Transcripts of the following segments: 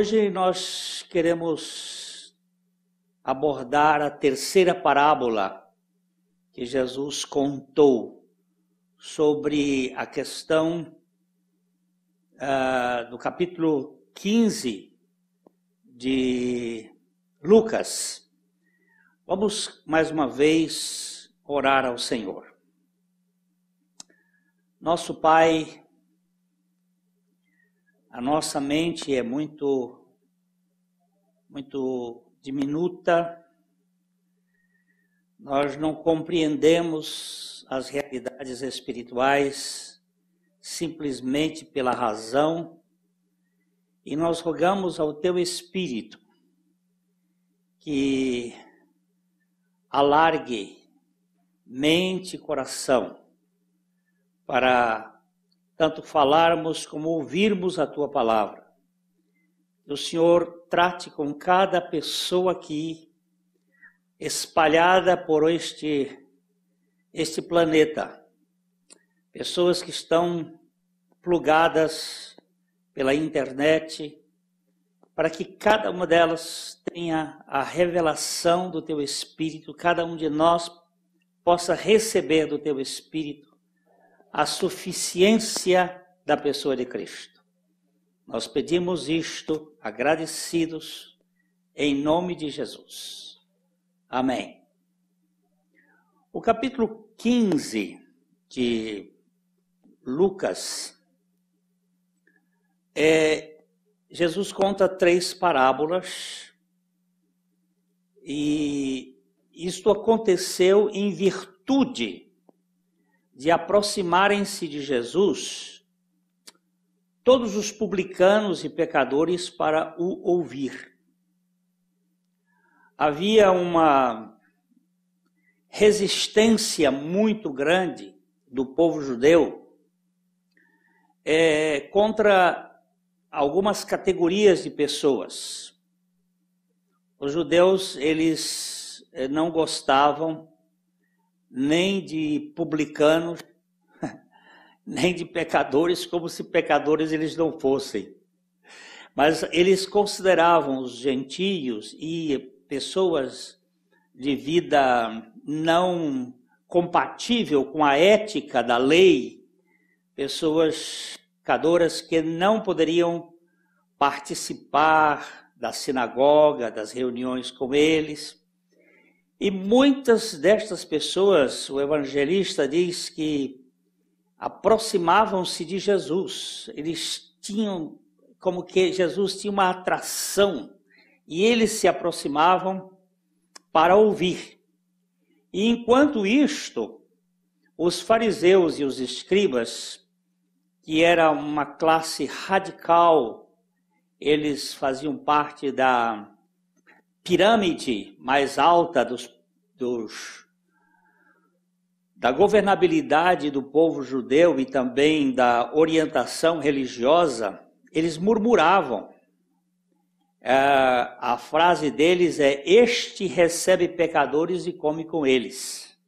Hoje nós queremos abordar a terceira parábola que Jesus contou sobre a questão uh, do capítulo 15 de Lucas. Vamos mais uma vez orar ao Senhor. Nosso Pai a nossa mente é muito, muito diminuta. Nós não compreendemos as realidades espirituais simplesmente pela razão. E nós rogamos ao Teu Espírito que alargue mente e coração para tanto falarmos como ouvirmos a tua palavra. Que o Senhor trate com cada pessoa aqui, espalhada por este, este planeta, pessoas que estão plugadas pela internet, para que cada uma delas tenha a revelação do teu Espírito, cada um de nós possa receber do teu Espírito a suficiência da pessoa de Cristo. Nós pedimos isto agradecidos em nome de Jesus. Amém. O capítulo 15 de Lucas é Jesus conta três parábolas e isto aconteceu em virtude de aproximarem-se de Jesus todos os publicanos e pecadores para o ouvir. Havia uma resistência muito grande do povo judeu é, contra algumas categorias de pessoas. Os judeus eles é, não gostavam nem de publicanos, nem de pecadores, como se pecadores eles não fossem. Mas eles consideravam os gentios e pessoas de vida não compatível com a ética da lei, pessoas pecadoras que não poderiam participar da sinagoga, das reuniões com eles. E muitas destas pessoas, o evangelista diz que aproximavam-se de Jesus. Eles tinham, como que Jesus tinha uma atração, e eles se aproximavam para ouvir. E enquanto isto, os fariseus e os escribas, que era uma classe radical, eles faziam parte da pirâmide mais alta dos, dos, da governabilidade do povo judeu e também da orientação religiosa, eles murmuravam. É, a frase deles é: Este recebe pecadores e come com eles.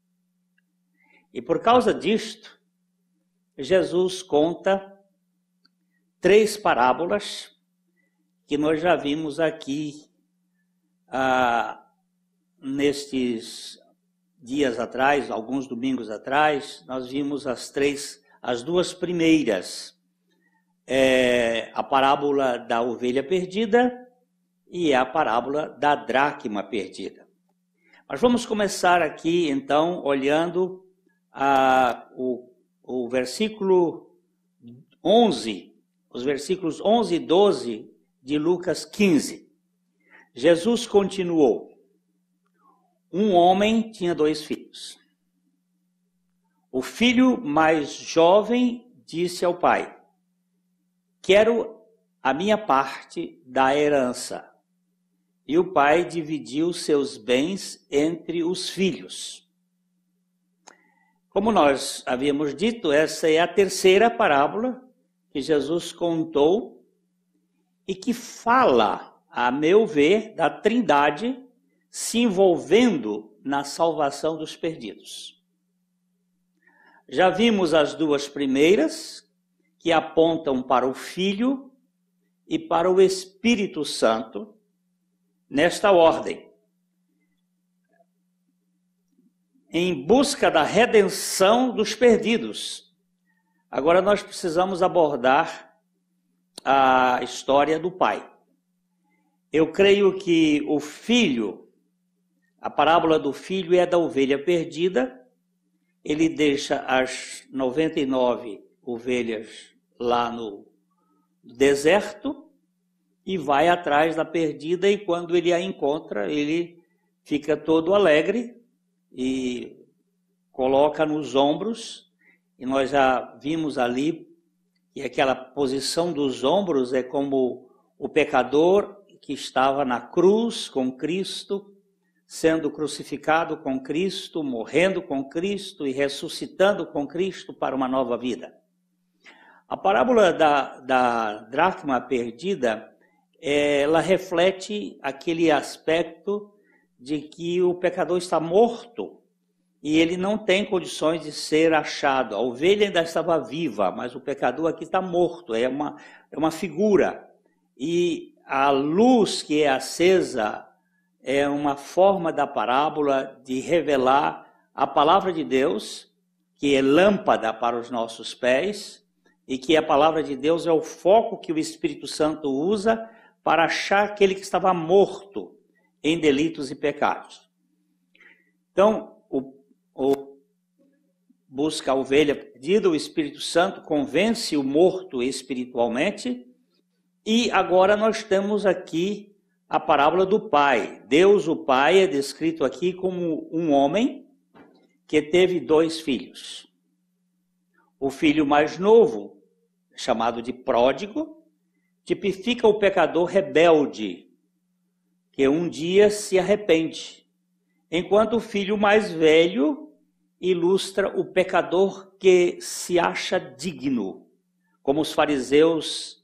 E por causa disto, Jesus conta três parábolas que nós já vimos aqui ah, nestes dias atrás, alguns domingos atrás, nós vimos as três, as duas primeiras, é, a parábola da ovelha perdida e a parábola da dracma perdida. Mas vamos começar aqui, então, olhando a, ah, o, o versículo 11, os versículos 11 e 12 de Lucas 15. Jesus continuou: Um homem tinha dois filhos. O filho mais jovem disse ao pai: Quero a minha parte da herança. E o pai dividiu seus bens entre os filhos. Como nós havíamos dito, essa é a terceira parábola que Jesus contou e que fala a meu ver, da Trindade se envolvendo na salvação dos perdidos. Já vimos as duas primeiras, que apontam para o Filho e para o Espírito Santo, nesta ordem. Em busca da redenção dos perdidos. Agora nós precisamos abordar a história do Pai. Eu creio que o filho, a parábola do filho é da ovelha perdida. Ele deixa as 99 ovelhas lá no deserto e vai atrás da perdida e quando ele a encontra, ele fica todo alegre e coloca nos ombros. E nós já vimos ali e aquela posição dos ombros é como o pecador que estava na cruz com Cristo, sendo crucificado com Cristo, morrendo com Cristo e ressuscitando com Cristo para uma nova vida. A parábola da, da dracma perdida, ela reflete aquele aspecto de que o pecador está morto e ele não tem condições de ser achado. A ovelha ainda estava viva, mas o pecador aqui está morto, é uma, é uma figura. E a luz que é acesa é uma forma da parábola de revelar a palavra de Deus, que é lâmpada para os nossos pés, e que a palavra de Deus é o foco que o Espírito Santo usa para achar aquele que estava morto em delitos e pecados. Então, o, o busca a ovelha perdida, o Espírito Santo convence o morto espiritualmente e agora nós temos aqui a parábola do pai. Deus, o pai, é descrito aqui como um homem que teve dois filhos. O filho mais novo, chamado de pródigo, tipifica o pecador rebelde, que um dia se arrepende, enquanto o filho mais velho ilustra o pecador que se acha digno, como os fariseus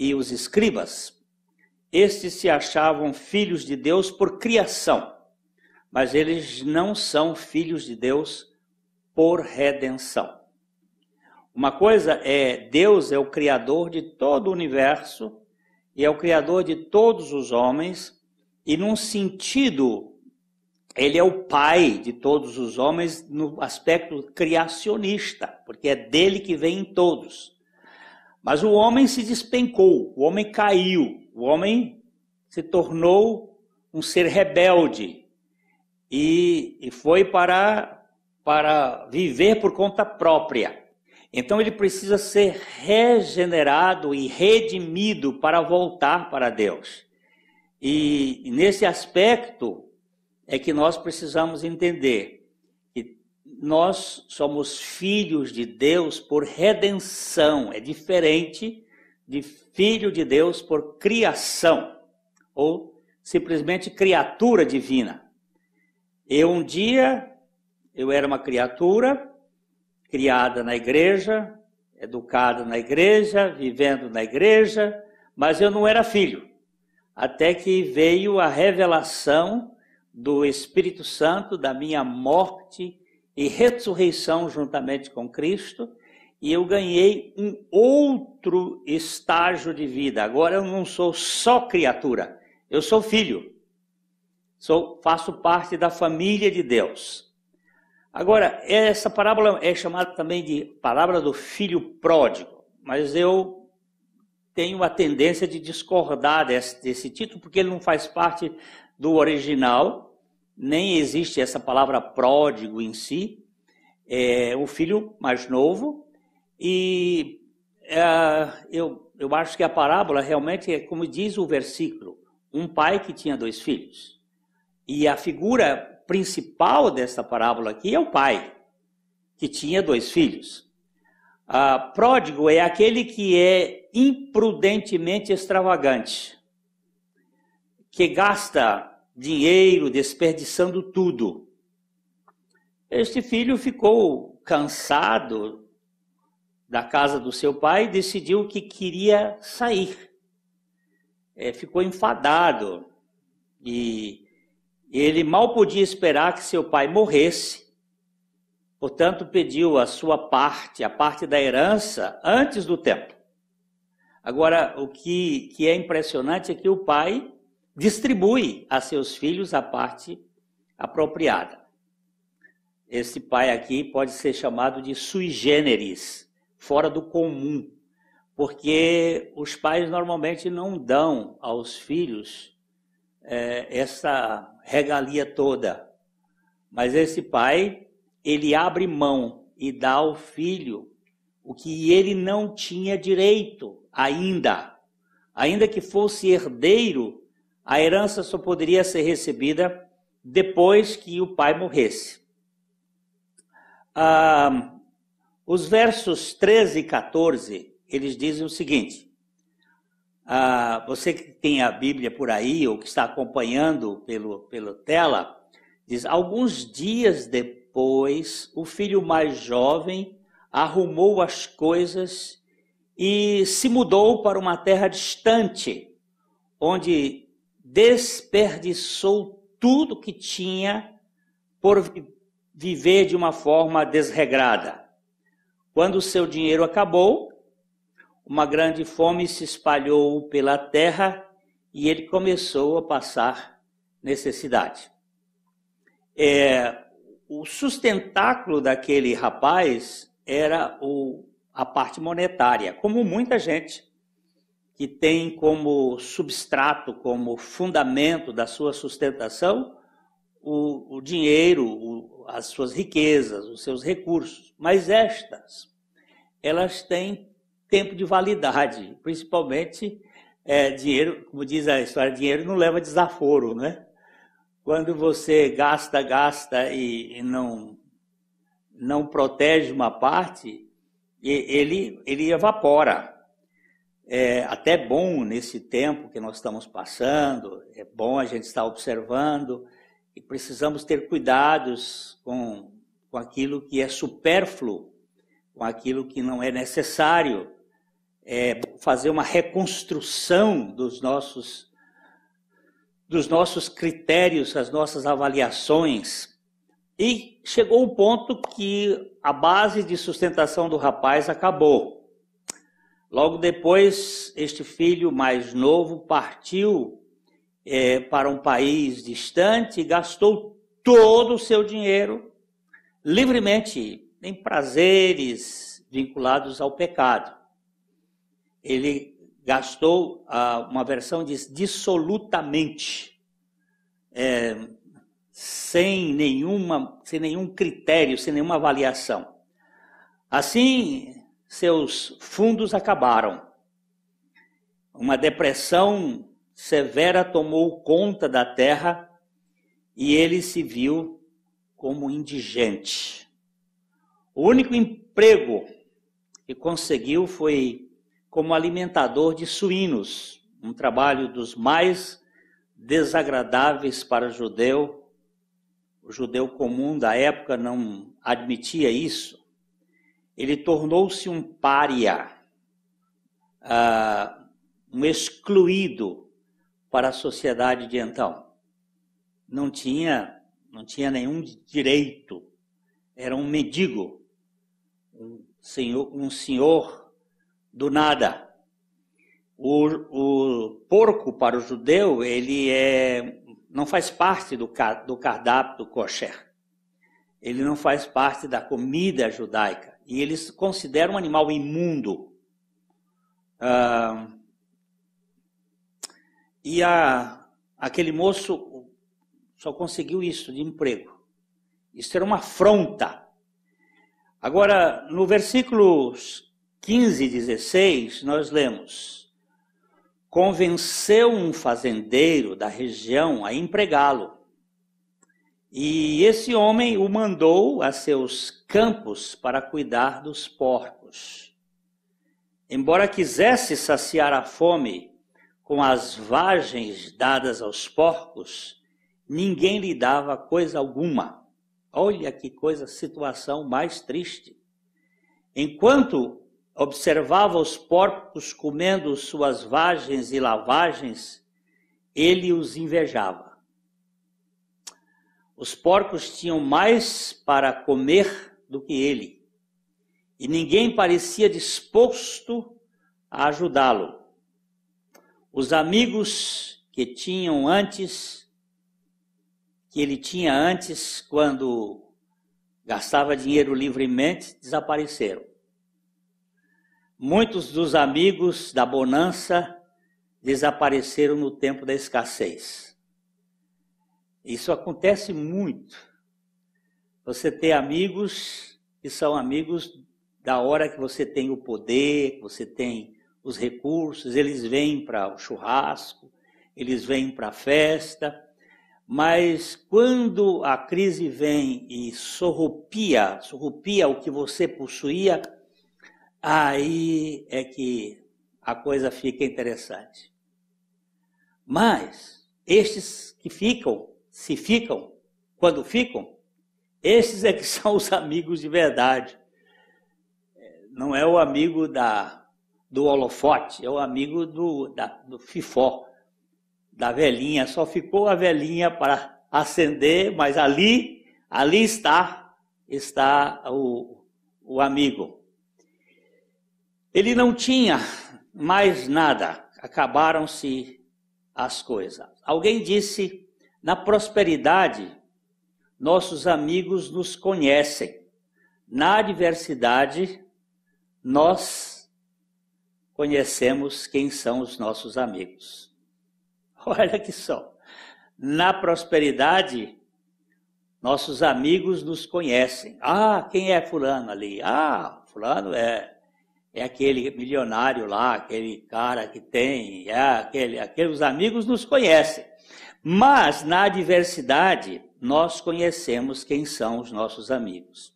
e os escribas. Estes se achavam filhos de Deus por criação, mas eles não são filhos de Deus por redenção. Uma coisa é Deus é o criador de todo o universo e é o criador de todos os homens, e num sentido, ele é o pai de todos os homens no aspecto criacionista, porque é dele que vem todos. Mas o homem se despencou, o homem caiu, o homem se tornou um ser rebelde e, e foi para, para viver por conta própria. Então ele precisa ser regenerado e redimido para voltar para Deus. E nesse aspecto é que nós precisamos entender nós somos filhos de Deus por redenção, é diferente de filho de Deus por criação ou simplesmente criatura divina. Eu um dia eu era uma criatura criada na igreja, educada na igreja, vivendo na igreja, mas eu não era filho. Até que veio a revelação do Espírito Santo da minha morte e ressurreição juntamente com Cristo, e eu ganhei um outro estágio de vida. Agora eu não sou só criatura, eu sou filho. Sou, faço parte da família de Deus. Agora, essa parábola é chamada também de parábola do filho pródigo, mas eu tenho a tendência de discordar desse, desse título, porque ele não faz parte do original, nem existe essa palavra pródigo em si. É o filho mais novo. E é, eu, eu acho que a parábola realmente é como diz o versículo: um pai que tinha dois filhos. E a figura principal dessa parábola aqui é o pai, que tinha dois filhos. Ah, pródigo é aquele que é imprudentemente extravagante, que gasta dinheiro, desperdiçando tudo. Este filho ficou cansado da casa do seu pai e decidiu que queria sair. É, ficou enfadado e ele mal podia esperar que seu pai morresse. Portanto, pediu a sua parte, a parte da herança, antes do tempo. Agora, o que, que é impressionante é que o pai distribui a seus filhos a parte apropriada. Esse pai aqui pode ser chamado de sui generis, fora do comum, porque os pais normalmente não dão aos filhos é, essa regalia toda. Mas esse pai, ele abre mão e dá ao filho o que ele não tinha direito ainda, ainda que fosse herdeiro a herança só poderia ser recebida depois que o pai morresse. Ah, os versos 13 e 14, eles dizem o seguinte: ah, você que tem a Bíblia por aí, ou que está acompanhando pelo, pela tela, diz: alguns dias depois, o filho mais jovem arrumou as coisas e se mudou para uma terra distante, onde desperdiçou tudo que tinha por viver de uma forma desregrada. Quando o seu dinheiro acabou, uma grande fome se espalhou pela terra e ele começou a passar necessidade. É, o sustentáculo daquele rapaz era o, a parte monetária, como muita gente que tem como substrato, como fundamento da sua sustentação, o, o dinheiro, o, as suas riquezas, os seus recursos. Mas estas, elas têm tempo de validade, principalmente é, dinheiro, como diz a história, dinheiro não leva desaforo, né? Quando você gasta, gasta e, e não não protege uma parte, ele ele evapora. É até bom nesse tempo que nós estamos passando, é bom a gente estar observando e precisamos ter cuidados com, com aquilo que é supérfluo, com aquilo que não é necessário, é fazer uma reconstrução dos nossos, dos nossos critérios, as nossas avaliações. E chegou o um ponto que a base de sustentação do rapaz acabou. Logo depois, este filho mais novo partiu é, para um país distante e gastou todo o seu dinheiro livremente em prazeres vinculados ao pecado. Ele gastou, ah, uma versão diz, dissolutamente, é, sem, nenhuma, sem nenhum critério, sem nenhuma avaliação. Assim, seus fundos acabaram. Uma depressão severa tomou conta da terra e ele se viu como indigente. O único emprego que conseguiu foi como alimentador de suínos, um trabalho dos mais desagradáveis para o judeu. O judeu comum da época não admitia isso ele tornou-se um pária, uh, um excluído para a sociedade de então. Não tinha, não tinha nenhum direito. Era um mendigo, um senhor, um senhor do nada. O, o porco para o judeu ele é, não faz parte do, do cardápio do kosher. Ele não faz parte da comida judaica e eles consideram um animal imundo. Ah, e a, aquele moço só conseguiu isso de emprego. Isso era uma afronta. Agora, no versículo 15 e 16, nós lemos: Convenceu um fazendeiro da região a empregá-lo. E esse homem o mandou a seus campos para cuidar dos porcos. Embora quisesse saciar a fome com as vagens dadas aos porcos, ninguém lhe dava coisa alguma. Olha que coisa, situação mais triste. Enquanto observava os porcos comendo suas vagens e lavagens, ele os invejava. Os porcos tinham mais para comer do que ele, e ninguém parecia disposto a ajudá-lo. Os amigos que tinham antes, que ele tinha antes, quando gastava dinheiro livremente, desapareceram. Muitos dos amigos da bonança desapareceram no tempo da escassez. Isso acontece muito. Você tem amigos que são amigos da hora que você tem o poder, você tem os recursos, eles vêm para o churrasco, eles vêm para a festa, mas quando a crise vem e sorrupia, sorrupia o que você possuía, aí é que a coisa fica interessante. Mas estes que ficam se ficam, quando ficam, esses é que são os amigos de verdade. Não é o amigo da, do holofote, é o amigo do, da, do fifó, da velhinha. Só ficou a velhinha para acender, mas ali, ali está, está o, o amigo. Ele não tinha mais nada, acabaram-se as coisas. Alguém disse na prosperidade, nossos amigos nos conhecem. Na adversidade, nós conhecemos quem são os nossos amigos. Olha que só. Na prosperidade, nossos amigos nos conhecem. Ah, quem é fulano ali? Ah, fulano é é aquele milionário lá, aquele cara que tem, é aquele, amigos nos conhecem. Mas na adversidade, nós conhecemos quem são os nossos amigos.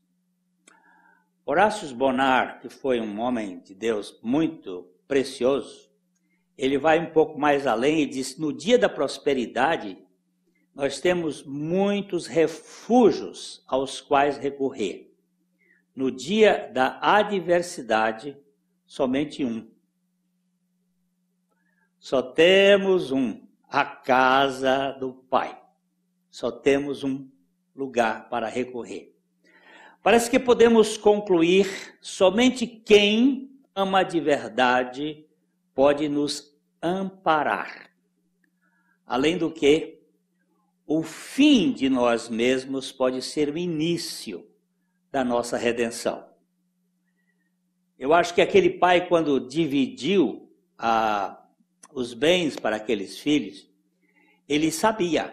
Horácio Bonar, que foi um homem de Deus muito precioso, ele vai um pouco mais além e diz: no dia da prosperidade, nós temos muitos refúgios aos quais recorrer. No dia da adversidade, somente um. Só temos um a casa do Pai. Só temos um lugar para recorrer. Parece que podemos concluir: somente quem ama de verdade pode nos amparar. Além do que, o fim de nós mesmos pode ser o início da nossa redenção. Eu acho que aquele pai, quando dividiu a os bens para aqueles filhos, ele sabia: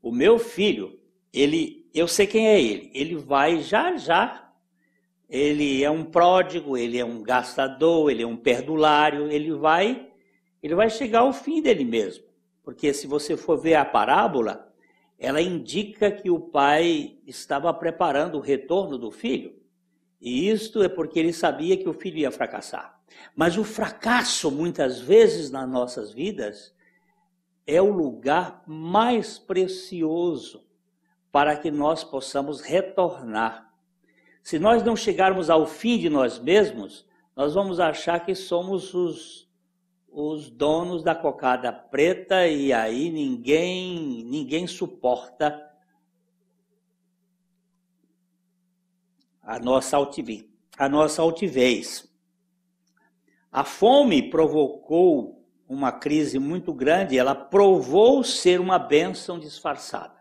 o meu filho, ele, eu sei quem é ele, ele vai já já. Ele é um pródigo, ele é um gastador, ele é um perdulário, ele vai, ele vai chegar ao fim dele mesmo. Porque se você for ver a parábola, ela indica que o pai estava preparando o retorno do filho. E isto é porque ele sabia que o filho ia fracassar. Mas o fracasso, muitas vezes nas nossas vidas, é o lugar mais precioso para que nós possamos retornar. Se nós não chegarmos ao fim de nós mesmos, nós vamos achar que somos os, os donos da cocada preta e aí ninguém, ninguém suporta a nossa altivez. A nossa altivez. A fome provocou uma crise muito grande, ela provou ser uma bênção disfarçada.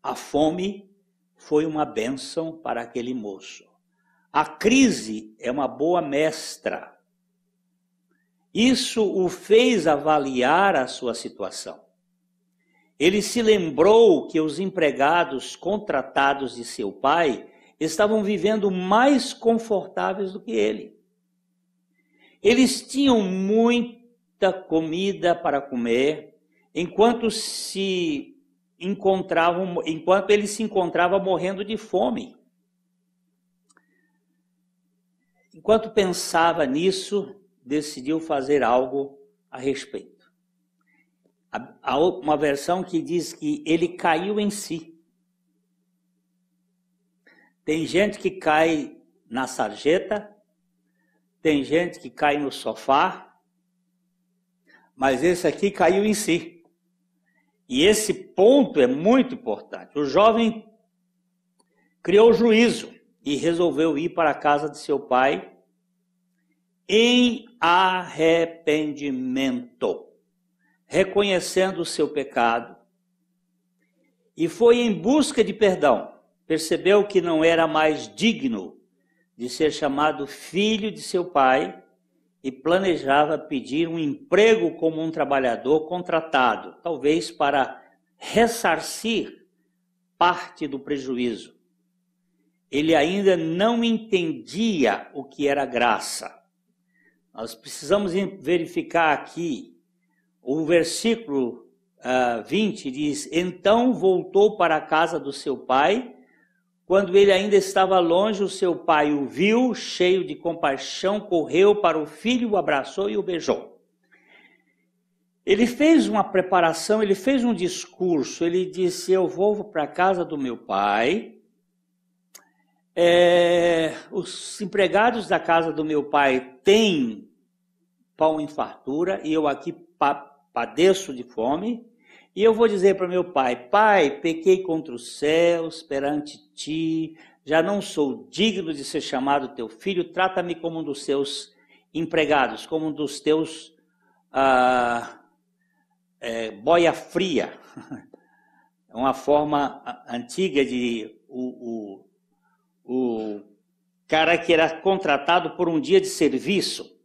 A fome foi uma bênção para aquele moço. A crise é uma boa mestra. Isso o fez avaliar a sua situação. Ele se lembrou que os empregados contratados de seu pai estavam vivendo mais confortáveis do que ele. Eles tinham muita comida para comer, enquanto se encontravam, enquanto ele se encontrava morrendo de fome. Enquanto pensava nisso, decidiu fazer algo a respeito. Há uma versão que diz que ele caiu em si. Tem gente que cai na sarjeta, tem gente que cai no sofá, mas esse aqui caiu em si. E esse ponto é muito importante. O jovem criou juízo e resolveu ir para a casa de seu pai em arrependimento, reconhecendo o seu pecado. E foi em busca de perdão. Percebeu que não era mais digno de ser chamado filho de seu pai e planejava pedir um emprego como um trabalhador contratado, talvez para ressarcir parte do prejuízo. Ele ainda não entendia o que era graça. Nós precisamos verificar aqui o versículo uh, ah, 20 diz: Então voltou para a casa do seu pai quando ele ainda estava longe, o seu pai o viu, cheio de compaixão, correu para o filho, o abraçou e o beijou. Ele fez uma preparação, ele fez um discurso, ele disse: Eu vou para a casa do meu pai, é, os empregados da casa do meu pai têm pão em fartura e eu aqui padeço de fome. E eu vou dizer para meu pai: Pai, pequei contra os céus, perante ti, já não sou digno de ser chamado teu filho, trata-me como um dos teus empregados, como um dos teus ah, é, boia fria. É uma forma antiga de o, o, o cara que era contratado por um dia de serviço.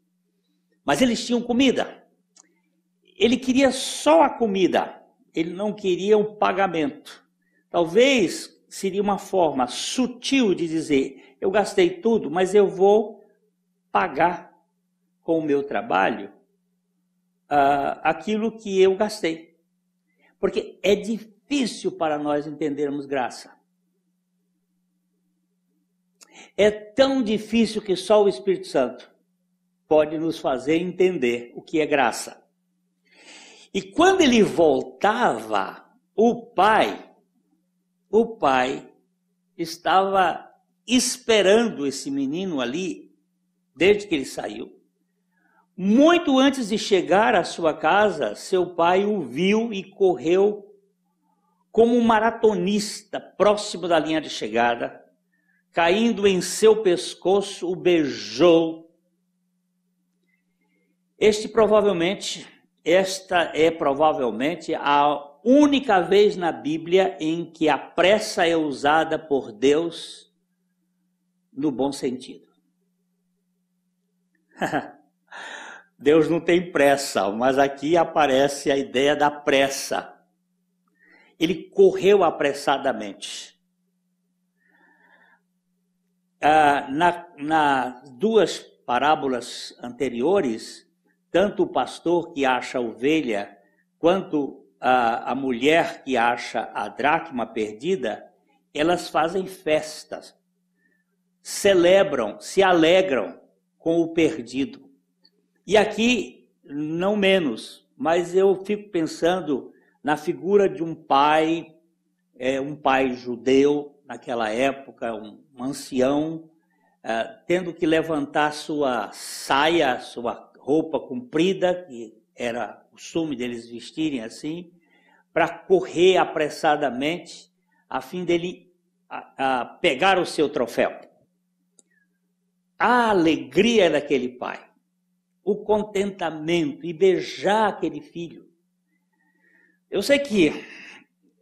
Mas eles tinham comida. Ele queria só a comida ele não queria um pagamento. Talvez seria uma forma sutil de dizer: eu gastei tudo, mas eu vou pagar com o meu trabalho uh, aquilo que eu gastei. Porque é difícil para nós entendermos graça. É tão difícil que só o Espírito Santo pode nos fazer entender o que é graça. E quando ele voltava, o pai, o pai estava esperando esse menino ali, desde que ele saiu. Muito antes de chegar à sua casa, seu pai o viu e correu como um maratonista próximo da linha de chegada, caindo em seu pescoço, o beijou. Este provavelmente esta é provavelmente a única vez na Bíblia em que a pressa é usada por Deus no bom sentido. Deus não tem pressa, mas aqui aparece a ideia da pressa. Ele correu apressadamente. Ah, na, nas duas parábolas anteriores, tanto o pastor que acha a ovelha, quanto a, a mulher que acha a dracma perdida, elas fazem festas, celebram, se alegram com o perdido. E aqui, não menos, mas eu fico pensando na figura de um pai, é, um pai judeu naquela época, um, um ancião, é, tendo que levantar sua saia, sua roupa comprida, que era o costume deles vestirem assim, para correr apressadamente, a fim dele a, a pegar o seu troféu. A alegria daquele pai, o contentamento e beijar aquele filho. Eu sei que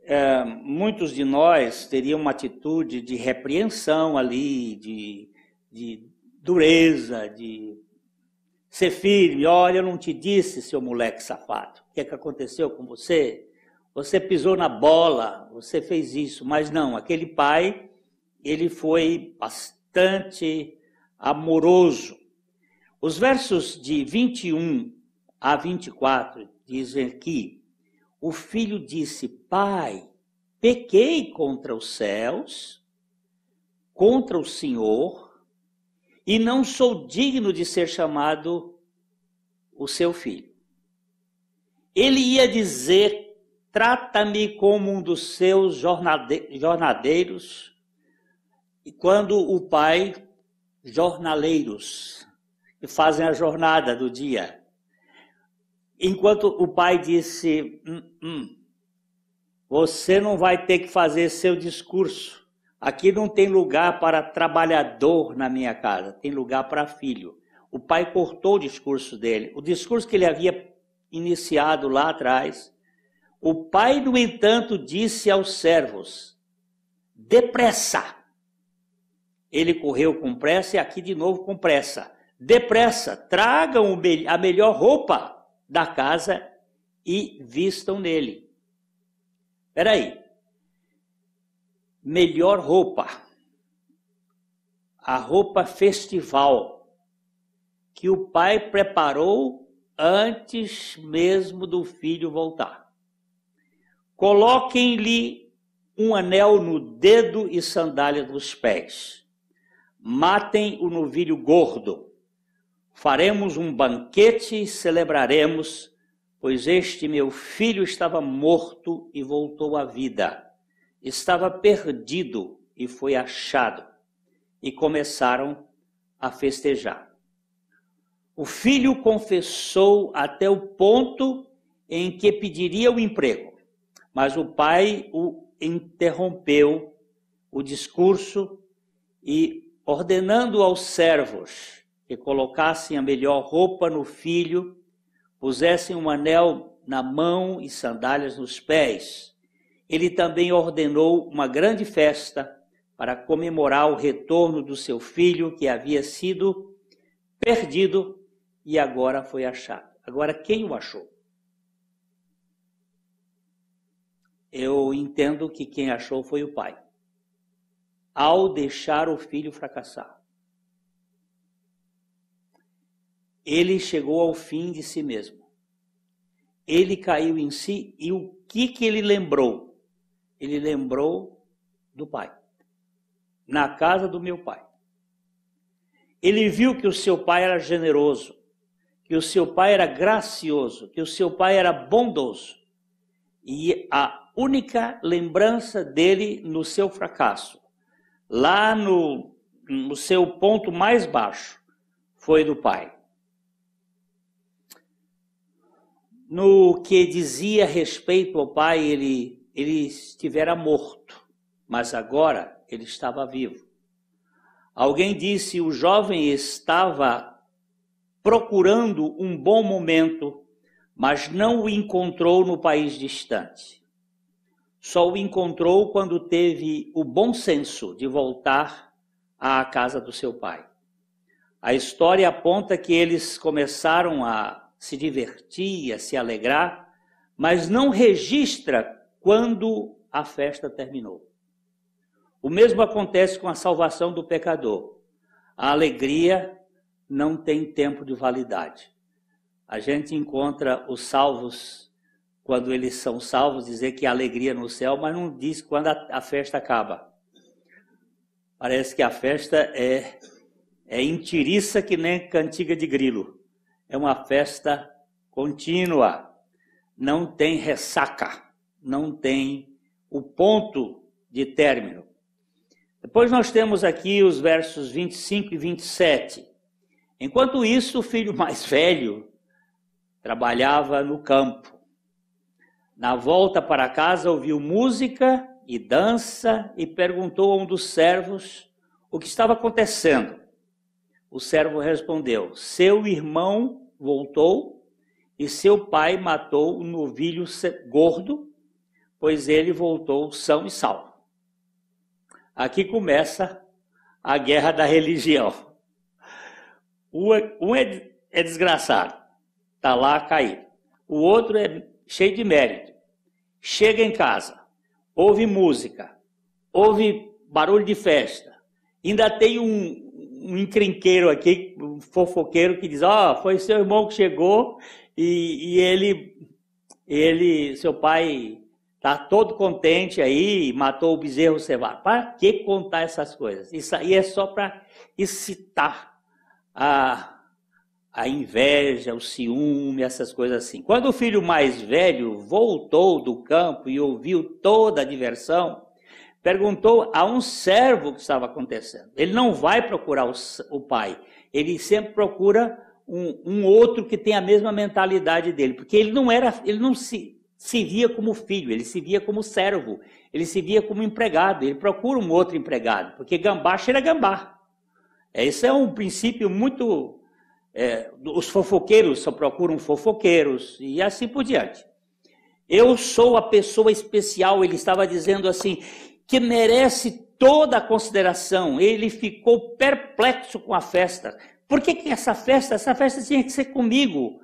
é, muitos de nós teriam uma atitude de repreensão ali, de, de dureza, de ser firme. Olha, eu não te disse, seu moleque safado. O que é que aconteceu com você? Você pisou na bola, você fez isso. Mas não, aquele pai, ele foi bastante amoroso. Os versos de 21 a 24 dizem aqui: O filho disse, Pai, pequei contra os céus, contra o Senhor e não sou digno de ser chamado o seu filho. Ele ia dizer: trata-me como um dos seus jornadeiros, e quando o pai, jornaleiros, que fazem a jornada do dia. Enquanto o pai disse: hum, hum, você não vai ter que fazer seu discurso Aqui não tem lugar para trabalhador na minha casa, tem lugar para filho. O pai cortou o discurso dele, o discurso que ele havia iniciado lá atrás. O pai, no entanto, disse aos servos: depressa. Ele correu com pressa e aqui de novo com pressa. Depressa, tragam a melhor roupa da casa e vistam nele. Peraí, melhor roupa, a roupa festival que o pai preparou antes mesmo do filho voltar. Coloquem-lhe um anel no dedo e sandália nos pés. Matem o novilho gordo. Faremos um banquete e celebraremos, pois este meu filho estava morto e voltou à vida estava perdido e foi achado, e começaram a festejar. O filho confessou até o ponto em que pediria o emprego, mas o pai o interrompeu o discurso e ordenando aos servos que colocassem a melhor roupa no filho, pusessem um anel na mão e sandálias nos pés ele também ordenou uma grande festa para comemorar o retorno do seu filho que havia sido perdido e agora foi achado. Agora, quem o achou? Eu entendo que quem achou foi o pai. Ao deixar o filho fracassar, ele chegou ao fim de si mesmo. Ele caiu em si e o que, que ele lembrou? ele lembrou do pai, na casa do meu pai. Ele viu que o seu pai era generoso, que o seu pai era gracioso, que o seu pai era bondoso. E a única lembrança dele no seu fracasso, lá no, no seu ponto mais baixo, foi do pai. No que dizia respeito ao pai, ele ele estivera morto, mas agora ele estava vivo. Alguém disse: o jovem estava procurando um bom momento, mas não o encontrou no país distante. Só o encontrou quando teve o bom senso de voltar à casa do seu pai. A história aponta que eles começaram a se divertir, a se alegrar, mas não registra quando a festa terminou. O mesmo acontece com a salvação do pecador. A alegria não tem tempo de validade. A gente encontra os salvos, quando eles são salvos, dizer que há alegria no céu, mas não diz quando a, a festa acaba. Parece que a festa é, é intiriça que nem cantiga de grilo. É uma festa contínua, não tem ressaca não tem o ponto de término. Depois nós temos aqui os versos 25 e 27. Enquanto isso, o filho mais velho trabalhava no campo. Na volta para casa, ouviu música e dança e perguntou a um dos servos o que estava acontecendo. O servo respondeu: Seu irmão voltou e seu pai matou um novilho gordo pois ele voltou são e salvo. Aqui começa a guerra da religião. Um é, é, é desgraçado, está lá caído. cair. O outro é cheio de mérito. Chega em casa, ouve música, ouve barulho de festa. Ainda tem um, um encrenqueiro aqui, um fofoqueiro, que diz: Ó, oh, foi seu irmão que chegou e, e ele, ele, seu pai Tá todo contente aí, matou o bezerro cevado. Para que contar essas coisas? Isso aí é só para excitar a, a inveja, o ciúme, essas coisas assim. Quando o filho mais velho voltou do campo e ouviu toda a diversão, perguntou a um servo o que estava acontecendo. Ele não vai procurar o, o pai, ele sempre procura um, um, outro que tem a mesma mentalidade dele, porque ele não era, ele não se se via como filho, ele se via como servo, ele se via como empregado, ele procura um outro empregado, porque gambá cheira gambá. esse é, é um princípio muito. É, os fofoqueiros só procuram fofoqueiros e assim por diante. Eu sou a pessoa especial, ele estava dizendo assim, que merece toda a consideração. Ele ficou perplexo com a festa. Por que, que essa festa? Essa festa tinha que ser comigo.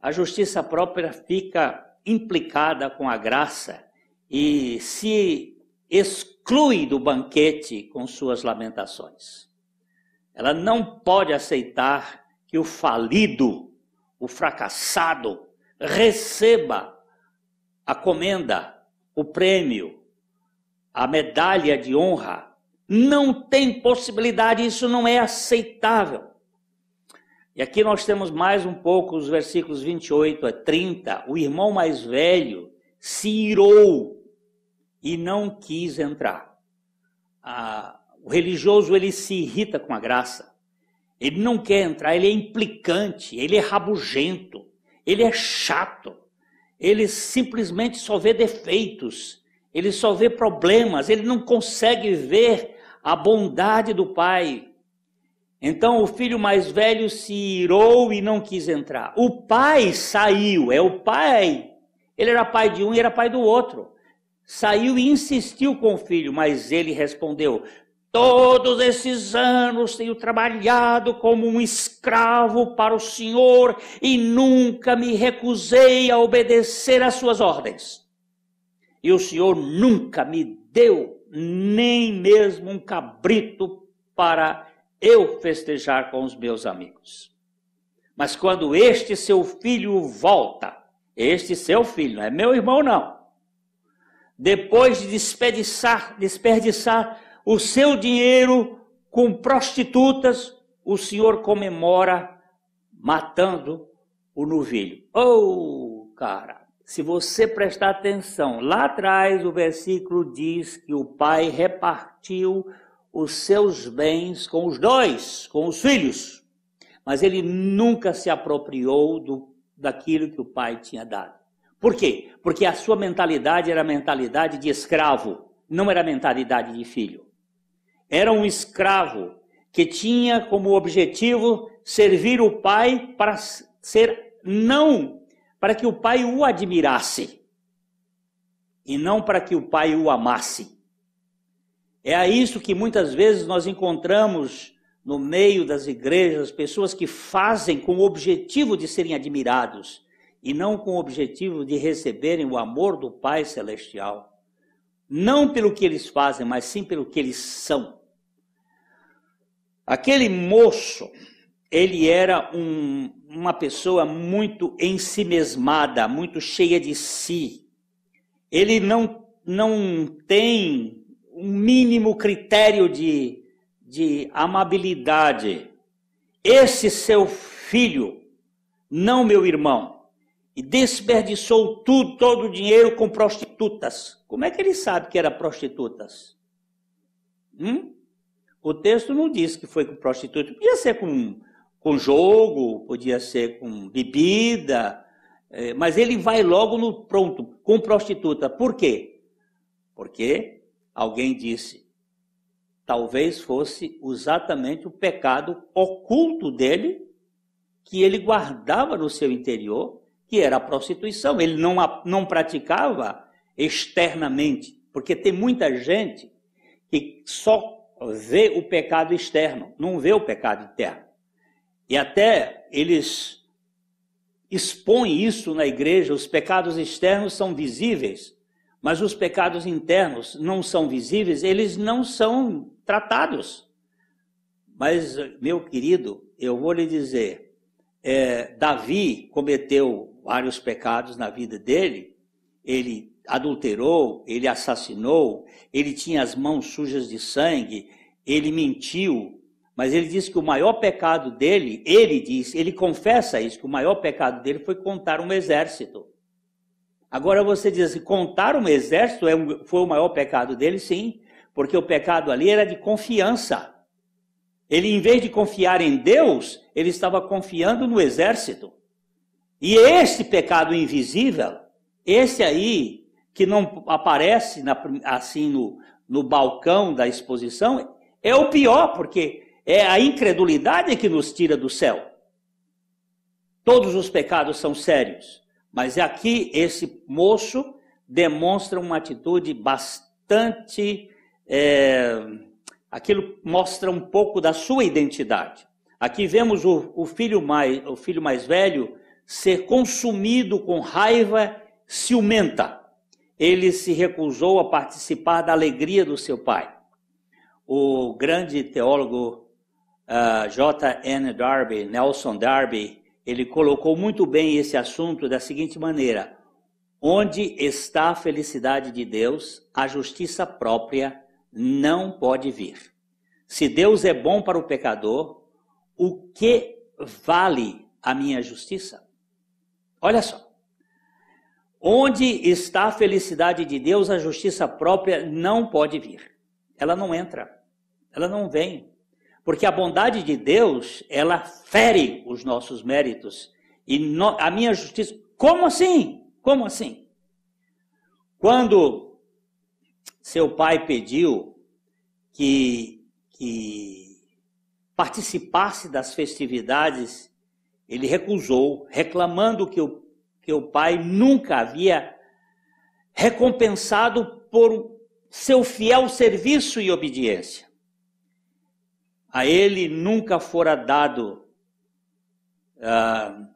A justiça própria fica implicada com a graça e se exclui do banquete com suas lamentações. Ela não pode aceitar que o falido, o fracassado, receba a comenda, o prêmio, a medalha de honra. Não tem possibilidade, isso não é aceitável. E aqui nós temos mais um pouco os versículos 28 a 30. O irmão mais velho se irou e não quis entrar. Ah, o religioso ele se irrita com a graça. Ele não quer entrar, ele é implicante, ele é rabugento, ele é chato. Ele simplesmente só vê defeitos, ele só vê problemas, ele não consegue ver a bondade do Pai, então o filho mais velho se irou e não quis entrar. O pai saiu, é o pai. Ele era pai de um e era pai do outro. Saiu e insistiu com o filho, mas ele respondeu: Todos esses anos tenho trabalhado como um escravo para o Senhor e nunca me recusei a obedecer às suas ordens. E o Senhor nunca me deu nem mesmo um cabrito para eu festejar com os meus amigos. Mas quando este seu filho volta, este seu filho, não é meu irmão, não. Depois de desperdiçar, desperdiçar o seu dinheiro com prostitutas, o senhor comemora matando o novilho. Oh, cara, se você prestar atenção, lá atrás o versículo diz que o pai repartiu os seus bens com os dois, com os filhos, mas ele nunca se apropriou do, daquilo que o pai tinha dado. Por quê? Porque a sua mentalidade era a mentalidade de escravo, não era a mentalidade de filho. Era um escravo que tinha como objetivo servir o pai para ser não para que o pai o admirasse e não para que o pai o amasse. É a isso que muitas vezes nós encontramos no meio das igrejas pessoas que fazem com o objetivo de serem admirados e não com o objetivo de receberem o amor do Pai Celestial. Não pelo que eles fazem, mas sim pelo que eles são. Aquele moço, ele era um, uma pessoa muito ensimesmada, muito cheia de si. Ele não, não tem um mínimo critério de, de amabilidade. Esse seu filho, não meu irmão, e desperdiçou tudo, todo o dinheiro com prostitutas. Como é que ele sabe que era prostitutas? Hum? O texto não diz que foi com prostituta. Podia ser com, com jogo, podia ser com bebida, eh, mas ele vai logo no pronto, com prostituta. Por quê? Porque Alguém disse, talvez fosse exatamente o pecado oculto dele que ele guardava no seu interior, que era a prostituição. Ele não, não praticava externamente, porque tem muita gente que só vê o pecado externo, não vê o pecado interno. E até eles expõem isso na igreja, os pecados externos são visíveis, mas os pecados internos não são visíveis, eles não são tratados. Mas, meu querido, eu vou lhe dizer, é, Davi cometeu vários pecados na vida dele, ele adulterou, ele assassinou, ele tinha as mãos sujas de sangue, ele mentiu, mas ele diz que o maior pecado dele, ele diz, ele confessa isso, que o maior pecado dele foi contar um exército. Agora você diz assim, contar um exército é foi o maior pecado dele, sim, porque o pecado ali era de confiança. Ele, em vez de confiar em Deus, ele estava confiando no exército. E esse pecado invisível, esse aí, que não aparece na, assim no, no balcão da exposição, é o pior, porque é a incredulidade que nos tira do céu. Todos os pecados são sérios. Mas aqui esse moço demonstra uma atitude bastante. É, aquilo mostra um pouco da sua identidade. Aqui vemos o, o, filho mais, o filho mais velho ser consumido com raiva ciumenta. Ele se recusou a participar da alegria do seu pai. O grande teólogo uh, ah, J.N. Darby, Nelson Darby, ele colocou muito bem esse assunto da seguinte maneira: onde está a felicidade de Deus, a justiça própria não pode vir. Se Deus é bom para o pecador, o que vale a minha justiça? Olha só. Onde está a felicidade de Deus, a justiça própria não pode vir. Ela não entra. Ela não vem. Porque a bondade de Deus, ela fere os nossos méritos. E no, a minha justiça. Como assim? Como assim? Quando seu pai pediu que, que participasse das festividades, ele recusou, reclamando que o, que o pai nunca havia recompensado por seu fiel serviço e obediência a ele nunca fora dado uh,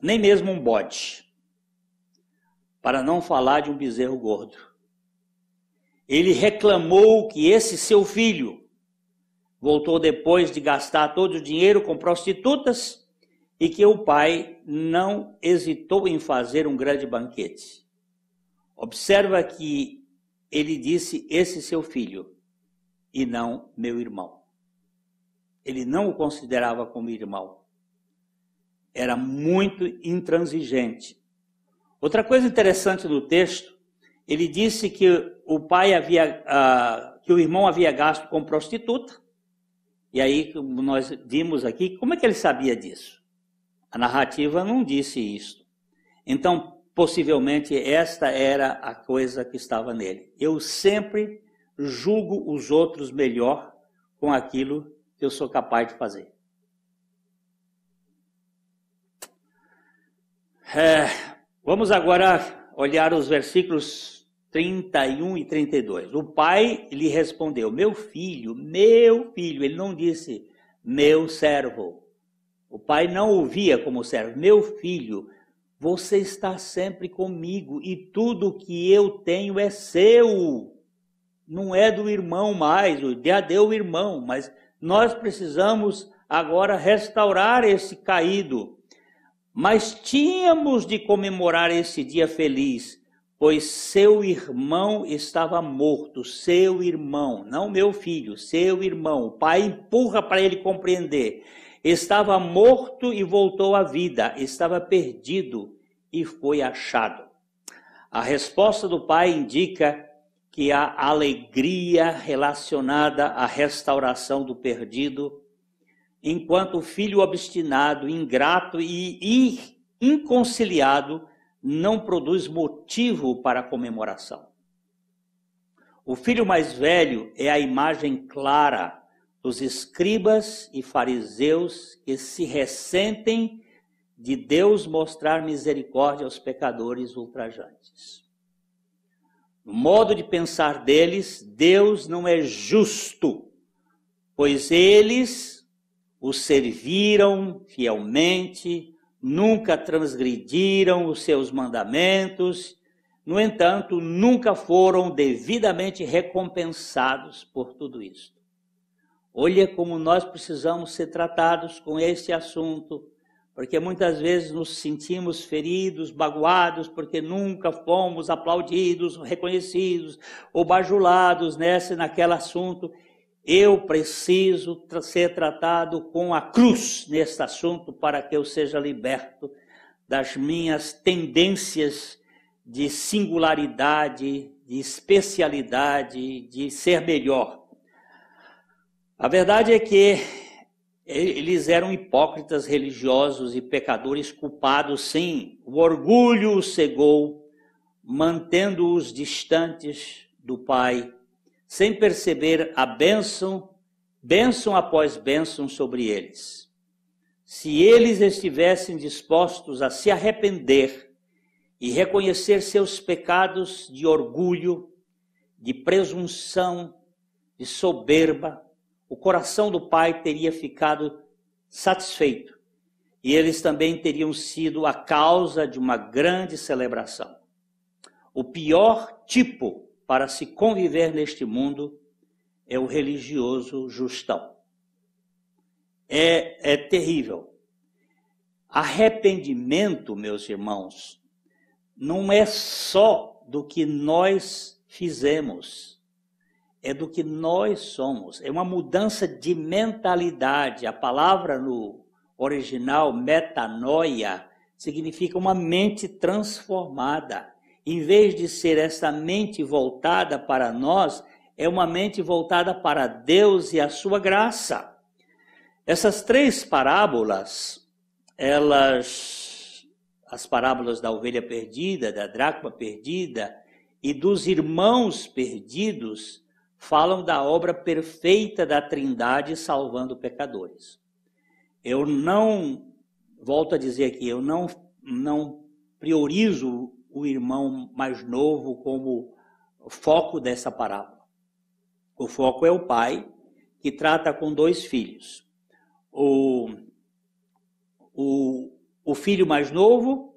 nem mesmo um bode, para não falar de um bezerro gordo. Ele reclamou que esse seu filho voltou depois de gastar todo o dinheiro com prostitutas e que o pai não hesitou em fazer um grande banquete. Observa que ele disse: Esse seu filho e não meu irmão. Ele não o considerava como irmão. Era muito intransigente. Outra coisa interessante no texto, ele disse que o pai havia, ah, que o irmão havia gasto com prostituta. E aí nós vimos aqui, como é que ele sabia disso? A narrativa não disse isso Então, possivelmente esta era a coisa que estava nele. Eu sempre julgo os outros melhor com aquilo que eu sou capaz de fazer. É, vamos agora olhar os versículos 31 e 32. O pai lhe respondeu: Meu filho, meu filho. Ele não disse meu servo. O pai não ouvia como servo. Meu filho, você está sempre comigo e tudo que eu tenho é seu não é do irmão mais, o de adeu irmão, mas nós precisamos agora restaurar esse caído. Mas tínhamos de comemorar esse dia feliz, pois seu irmão estava morto, seu irmão, não meu filho, seu irmão. O pai empurra para ele compreender. Estava morto e voltou à vida, estava perdido e foi achado. A resposta do pai indica que a alegria relacionada à restauração do perdido, enquanto o filho obstinado, ingrato e inconciliado não produz motivo para comemoração. O filho mais velho é a imagem clara dos escribas e fariseus que se ressentem de Deus mostrar misericórdia aos pecadores ultrajantes. No modo de pensar deles, Deus não é justo, pois eles o serviram fielmente, nunca transgrediram os seus mandamentos, no entanto, nunca foram devidamente recompensados por tudo isso. Olha como nós precisamos ser tratados com este assunto porque muitas vezes nos sentimos feridos, bagoados, porque nunca fomos aplaudidos, reconhecidos ou bajulados nesse né, naquele assunto. Eu preciso tra ser tratado com a cruz neste assunto para que eu seja liberto das minhas tendências de singularidade, de especialidade, de ser melhor. A verdade é que eles eram hipócritas religiosos e pecadores culpados, sim. O orgulho os cegou, mantendo-os distantes do Pai, sem perceber a bênção, bênção após bênção sobre eles. Se eles estivessem dispostos a se arrepender e reconhecer seus pecados de orgulho, de presunção, de soberba, o coração do Pai teria ficado satisfeito e eles também teriam sido a causa de uma grande celebração. O pior tipo para se conviver neste mundo é o religioso justão. É, é terrível. Arrependimento, meus irmãos, não é só do que nós fizemos é do que nós somos. É uma mudança de mentalidade. A palavra no original, metanoia, significa uma mente transformada. Em vez de ser essa mente voltada para nós, é uma mente voltada para Deus e a sua graça. Essas três parábolas, elas as parábolas da ovelha perdida, da dracma perdida e dos irmãos perdidos, falam da obra perfeita da Trindade salvando pecadores. Eu não, volto a dizer aqui, eu não, não priorizo o irmão mais novo como foco dessa parábola. O foco é o pai que trata com dois filhos. O, o, o filho mais novo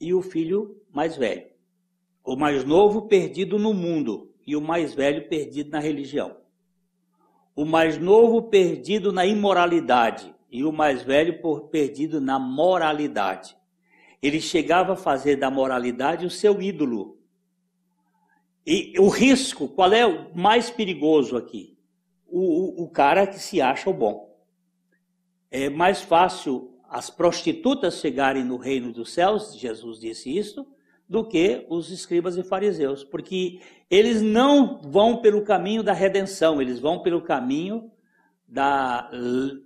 e o filho mais velho. O mais novo perdido no mundo e o mais velho perdido na religião. O mais novo perdido na imoralidade e o mais velho por, perdido na moralidade. Ele chegava a fazer da moralidade o seu ídolo. E o risco, qual é o mais perigoso aqui? O, o, o cara que se acha o bom. É mais fácil as prostitutas chegarem no reino dos céus, Jesus disse isso, do que os escribas e fariseus, porque eles não vão pelo caminho da redenção, eles vão pelo caminho da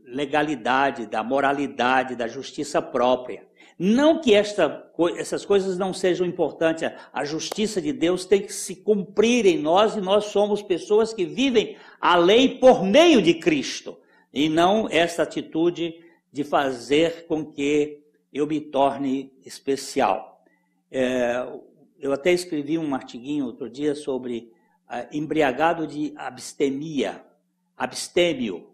legalidade, da moralidade, da justiça própria. Não que esta, essas coisas não sejam importantes, a justiça de Deus tem que se cumprir em nós e nós somos pessoas que vivem a lei por meio de Cristo e não esta atitude de fazer com que eu me torne especial. É, eu até escrevi um artiguinho outro dia sobre ah, embriagado de abstemia, abstêmio,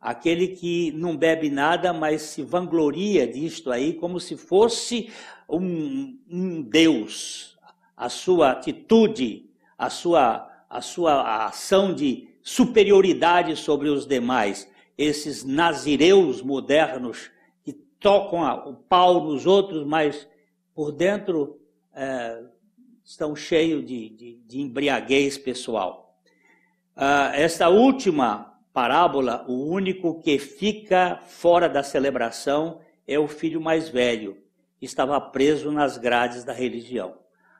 aquele que não bebe nada, mas se vangloria disto aí como se fosse um, um Deus. A sua atitude, a sua, a sua ação de superioridade sobre os demais. Esses nazireus modernos que tocam o pau nos outros, mas por dentro é, estão cheios de, de, de embriaguez pessoal. Ah, esta última parábola, o único que fica fora da celebração é o filho mais velho, que estava preso nas grades da religião.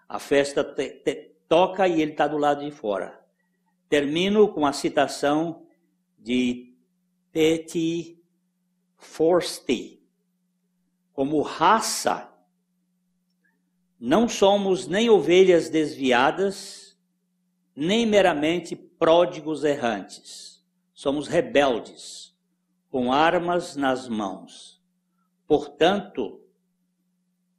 A festa te, te, toca e ele está do lado de fora. Termino com a citação de Petty Forsty. Como raça, não somos nem ovelhas desviadas, nem meramente pródigos errantes. Somos rebeldes, com armas nas mãos. Portanto,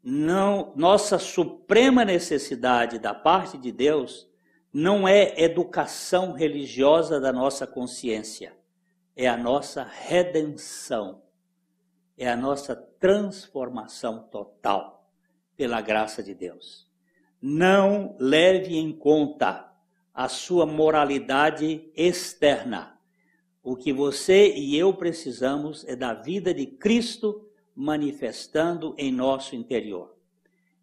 não, nossa suprema necessidade da parte de Deus não é educação religiosa da nossa consciência, é a nossa redenção, é a nossa transformação total pela graça de Deus. Não leve em conta a sua moralidade externa. O que você e eu precisamos é da vida de Cristo manifestando em nosso interior.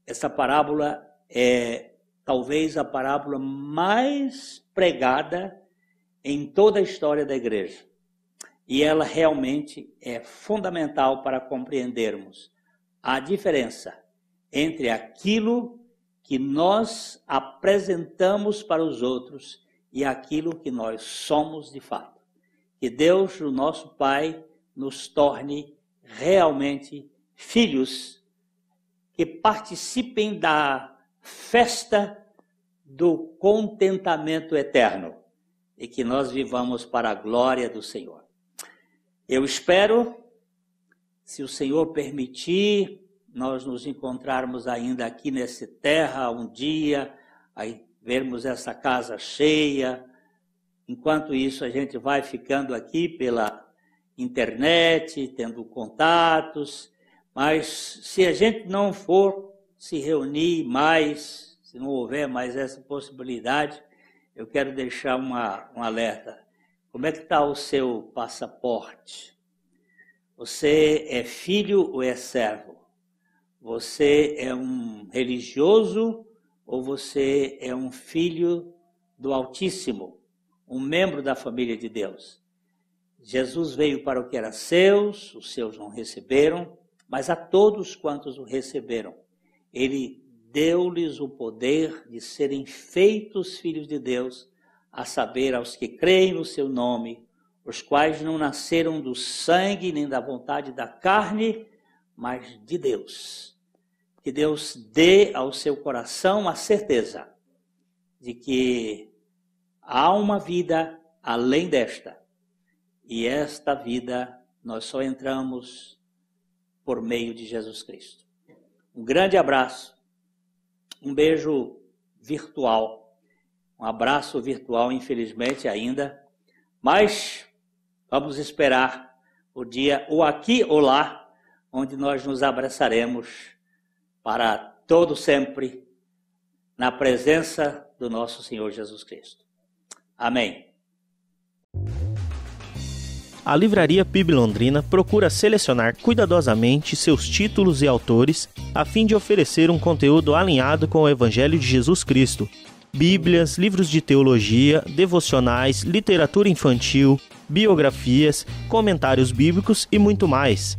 Essa parábola é talvez a parábola mais pregada em toda a história da igreja. E ela realmente é fundamental para compreendermos a diferença entre aquilo que nós apresentamos para os outros e aquilo que nós somos de fato. Que Deus, o nosso Pai, nos torne realmente filhos que participem da festa do contentamento eterno e que nós vivamos para a glória do Senhor. Eu espero, se o Senhor permitir, nós nos encontrarmos ainda aqui nessa terra um dia, aí vermos essa casa cheia. Enquanto isso, a gente vai ficando aqui pela internet, tendo contatos, mas se a gente não for se reunir mais, se não houver mais essa possibilidade, eu quero deixar uma, um alerta. Como é que está o seu passaporte? Você é filho ou é servo? Você é um religioso ou você é um filho do Altíssimo, um membro da família de Deus? Jesus veio para o que era seus, os seus não receberam, mas a todos quantos o receberam, ele deu-lhes o poder de serem feitos filhos de Deus, a saber, aos que creem no seu nome, os quais não nasceram do sangue nem da vontade da carne, mas de Deus que Deus dê ao seu coração a certeza de que há uma vida além desta. E esta vida nós só entramos por meio de Jesus Cristo. Um grande abraço, um beijo virtual, um abraço virtual, infelizmente ainda, mas vamos esperar o dia ou aqui ou lá, onde nós nos abraçaremos para todo sempre na presença do nosso Senhor Jesus Cristo. Amém. A Livraria PIB Londrina procura selecionar cuidadosamente seus títulos e autores a fim de oferecer um conteúdo alinhado com o Evangelho de Jesus Cristo. Bíblias, livros de teologia, devocionais, literatura infantil, biografias, comentários bíblicos e muito mais.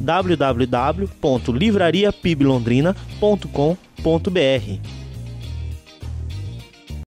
www.livrariapiblondrina.com.br